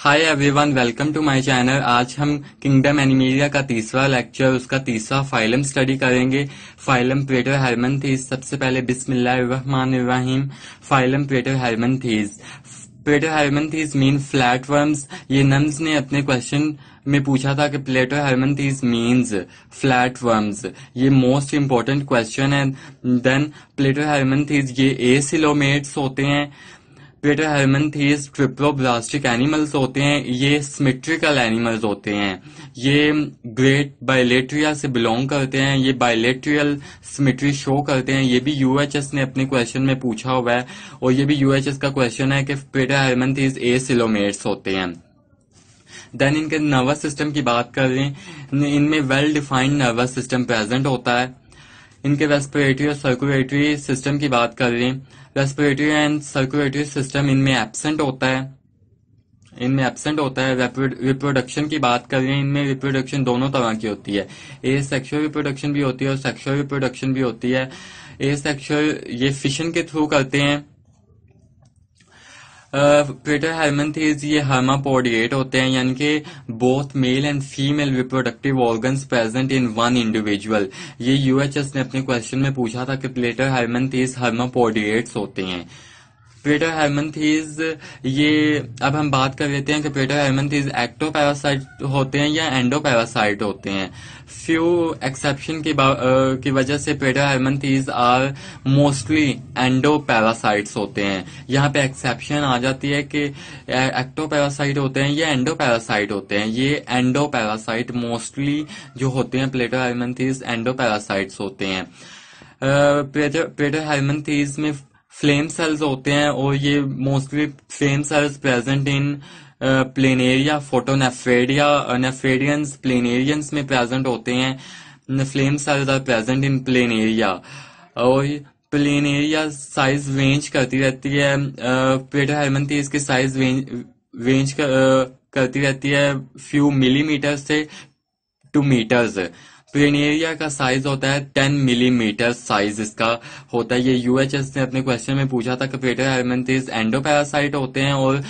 hi everyone welcome to my channel आज हम kingdom Animalia का तीसरा लेक्चर उसका तीसरा फाइलम स्टडी करेंगे फाइलम प्रेटर हेलमन थीज सबसे पहले बिस्मिल्लाम phylum Platyhelminthes platy Platyhelminthes mean flat worms ये नम्स ने अपने क्वेश्चन में पूछा था कि platy Platyhelminthes means flat worms ये मोस्ट इम्पोर्टेंट क्वेश्चन है देन प्लेटर प्लेटो थीज ये ए होते हैं Platyhelminthes triploblastic animals होते हैं ये सिमेट्रिकल एनिमल्स होते हैं ये ग्रेट बायोलेट्रिया से बिलोंग करते हैं ये बायोलेट्रियल सिमेट्री शो करते हैं ये भी यूएचएस ने अपने क्वेश्चन में पूछा हुआ है और ये भी यूएचएस का क्वेश्चन है कि Platyhelminthes acoelomates होते हैं देन इनके नर्वस सिस्टम की बात कर इनमें well defined nervous system present होता है इनके रेस्पिरेटरी और सर्कुलेटरी सिस्टम की बात कर लें रेस्पिरेटरी एंड सर्कुलेटरी सिस्टम इनमें एबसेंट होता है इनमें एबसेंट होता है रिप्रोडक्शन की बात कर रहे हैं इनमें रिप्रोडक्शन दोनों तरह की होती है ए सेक्शुअल रिप्रोडक्शन भी होती है और सेक्शुअल रिप्रोडक्शन भी होती है ए सेक्शुअल ये फिशन के थ्रू करते हैं क्रेटर हेलमेंथेज ये हर्मापोडिएट होते हैं यानी कि both male and female reproductive organs present in one individual ये यूएचएस ने अपने क्वेश्चन में पूछा था कि प्लेटर हेलमेंथेज हर्मापोडिएट्स होते हैं प्रेटर हेमंथीज ये अब हम बात कर लेते हैं कि प्रेटर हेमंथीज एक्टो पैरासाइट होते हैं या एंडो पैरासाइट होते हैं फ्यू एक्सेप्शन की, की वजह से Platyhelminthes are mostly endoparasite होते हैं यहाँ पे एक्सेप्शन आ जाती है कि एक्टो पैरासाइट होते हैं या एंडो पैरासाइट होते हैं ये एंडो पैरासाइट मोस्टली जो होते हैं प्लेटो हेमंथीज एंडो पैरासाइट्स होते हैं प्रेटर हेमंथीज में फ्लेम सेल्स होते हैं और ये mostly flame cells present in planaria protonephridia nephridians planarians में प्रेजेंट होते हैं flame cells are present in planaria और प्लेनेरिया साइज रेंज करती रहती है पेटर हेलमंथीस की साइज रेंज करती रहती है फ्यू मिलीमीटर से टू मीटर्स प्लेनेरिया का साइज होता है टेन मिलीमीटर साइज इसका होता है ये यूएचएस ने अपने क्वेश्चन में पूछा था कपेटर हेलमेंथिस एंडोपैरासाइट होते हैं और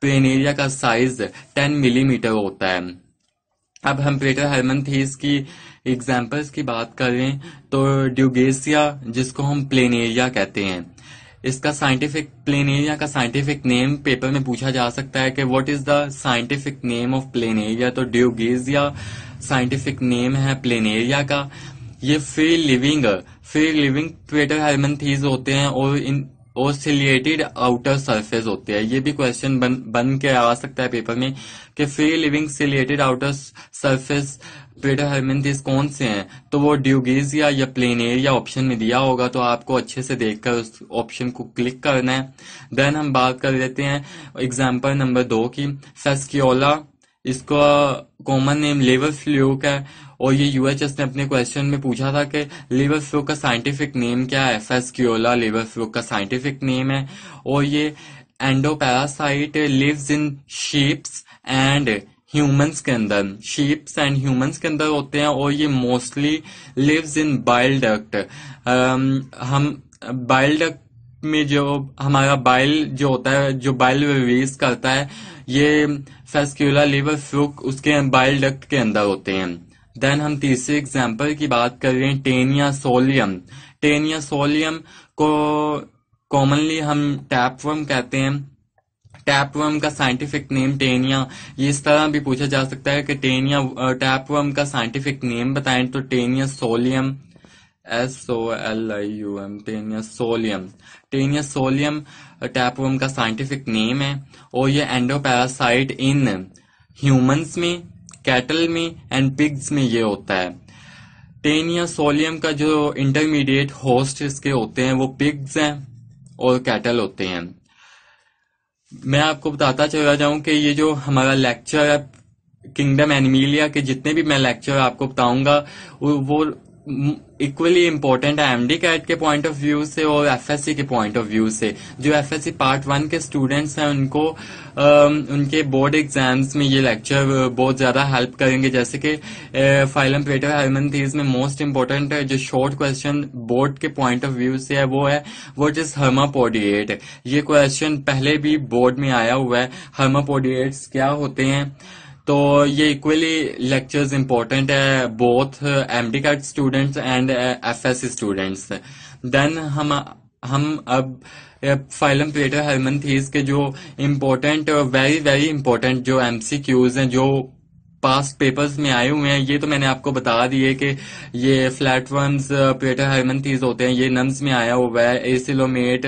प्लेनेरिया तो का साइज टेन मिलीमीटर होता है अब हम प्लेटर हेलमेंथिस की एग्जाम्पल्स की बात करें तो ड्यूगेसिया जिसको हम प्लेनेरिया कहते हैं इसका साइंटिफिक प्लेनेरिया का साइंटिफिक नेम पेपर में पूछा जा सकता है कि what is the scientific name of planaria तो ड्यूगेजिया साइंटिफिक नेम है प्लेनेरिया का ये free living free living Platyhelminthes होते हैं और इन और आउटर सरफेस होते हैं ये भी क्वेश्चन बन बन के आ सकता है पेपर में कि free living ciliated outer surface Platyhelminthes कौन से हैं तो वो ड्यूगीजिया या प्लेन एरिया ऑप्शन में दिया होगा तो आपको अच्छे से देखकर उस ऑप्शन को क्लिक करना है देन हम बात कर लेते हैं एग्जाम्पल नंबर दो की फेस्क्योला इसका कॉमन नेम लेबर फ्लोक है और ये यूएचएस ने अपने क्वेश्चन में पूछा था कि लेबर फ्लूक का साइंटिफिक नेम क्या है क्योला लेबर फ्लूक का साइंटिफिक नेम है और ये endoparasite lives in sheeps and humans के अंदर शीप्स एंड ह्यूमंस के अंदर होते हैं और ये mostly lives in bile duct हम बाइल डक्ट में जो हमारा बाइल जो होता है जो बाइल रिलीज करता है ये फेस्क्यूला लिवर फ्लूक उसके बाइल डक्ट के अंदर होते हैं देन हम तीसरे एग्जाम्पल की बात कर रहे हैं टेनिया सोलियम टेनिया सोलियम को कॉमनली हम टैपवर्म कहते हैं टैपवर्म का साइंटिफिक नेम टेनिया ये इस तरह भी पूछा जा सकता है कि टेनिया टैपवर्म का साइंटिफिक नेम बताएं तो Taenia solium L I solium Taenia solium tapeworm का साइंटिफिक नेम है और ये एंडोपैरासाइट इन ह्यूमंस में कैटल में एंड पिग्स में ये होता है टेनिया सोलियम का जो इंटरमीडिएट होस्ट इसके होते हैं वो पिग्स हैं और कैटल होते हैं मैं आपको बताता चला जाऊं कि ये जो हमारा लेक्चर है किंगडम एनिमिलिया के जितने भी मैं लेक्चर आपको बताऊंगा वो इक्वली इम्पोर्टेंट है एमडी कैट के पॉइंट ऑफ व्यू से और एफएससी के पॉइंट ऑफ व्यू से जो एफएससी पार्ट वन के स्टूडेंट्स हैं उनको आ, um, उनके बोर्ड एग्जाम्स में ये लेक्चर uh, बहुत ज्यादा हेल्प करेंगे जैसे कि फाइलम प्लेटर हरमन थीज में मोस्ट इम्पोर्टेंट जो शॉर्ट क्वेश्चन बोर्ड के पॉइंट ऑफ व्यू से है वो है वट इज हर्मापोडिएट ये क्वेश्चन पहले भी बोर्ड में आया हुआ है हर्मापोडिएट्स क्या होते हैं तो ये इक्वली लेक्चर्स इम्पोर्टेंट है both M D CAT students and F S students then हम हम अब फाइलम प्लेटर हेलमन थीज के जो इम्पोर्टेंट वेरी वेरी इम्पोर्टेंट जो क्यूज हैं जो पास्ट पेपर्स में आए हुए हैं ये तो मैंने आपको बता दिए कि ये प्लेटफॉर्म्स प्लेटर थीज होते हैं ये नम्स में आया हुआ है एसिलोमेट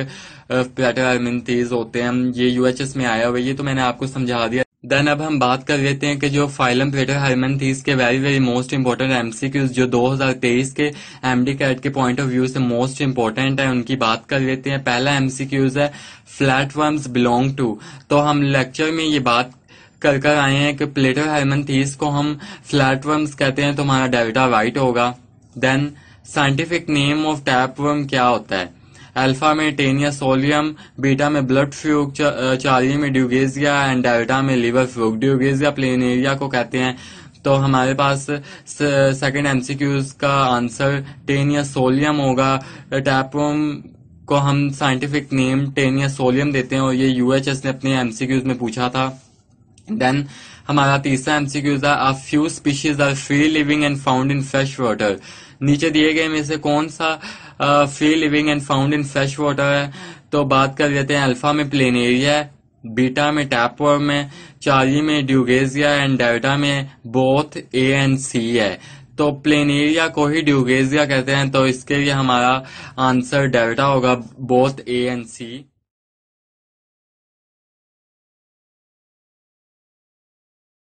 प्लेटर थीज होते हैं ये यूएचएस में आया हुआ है ये तो मैंने आपको समझा दिया देन अब हम बात कर लेते हैं कि जो फाइलम प्लेटर हरमन थीस के very very most important MCQs जो 2023 के एमडी कैट के पॉइंट ऑफ व्यू से मोस्ट इंपॉर्टेंट है उनकी बात कर लेते हैं पहला एमसीक्यूज है फ्लैट वर्म्स बिलोंग टू तो हम लेक्चर में ये बात कर कर आए हैं कि प्लेटर हरमन थीस को हम फ्लैट वर्म्स कहते हैं तो हमारा डेल्टा वाइट होगा then scientific name of tapeworm क्या होता है अल्फा में टेनिया सोलियम बीटा में ब्लड फ्यूक चार्ली में ड्यूगेजिया एंड डेल्टा में लिवर फ्यूक ड्यूगेजिया एरिया को कहते हैं तो हमारे पास सेकंड एमसीक्यूज का आंसर टेनिया सोलियम होगा टैपोम को हम साइंटिफिक नेम टेनिया सोलियम देते हैं और ये यूएचएस ने अपने एमसीक्यूज में पूछा था देन हमारा तीसरा एमसीक्यूज है a few species are free living and found in fresh water नीचे दिए गए में से कौन सा free living and found in fresh water है तो बात कर लेते हैं अल्फा में प्लेन एरिया है बीटा में वर्म में चार्ली में ड्यूगेजिया एंड डेल्टा में बोथ ए एंड सी है तो प्लेन एरिया को ही ड्यूगेजिया कहते हैं तो इसके लिए हमारा आंसर डेल्टा होगा बोथ ए एंड सी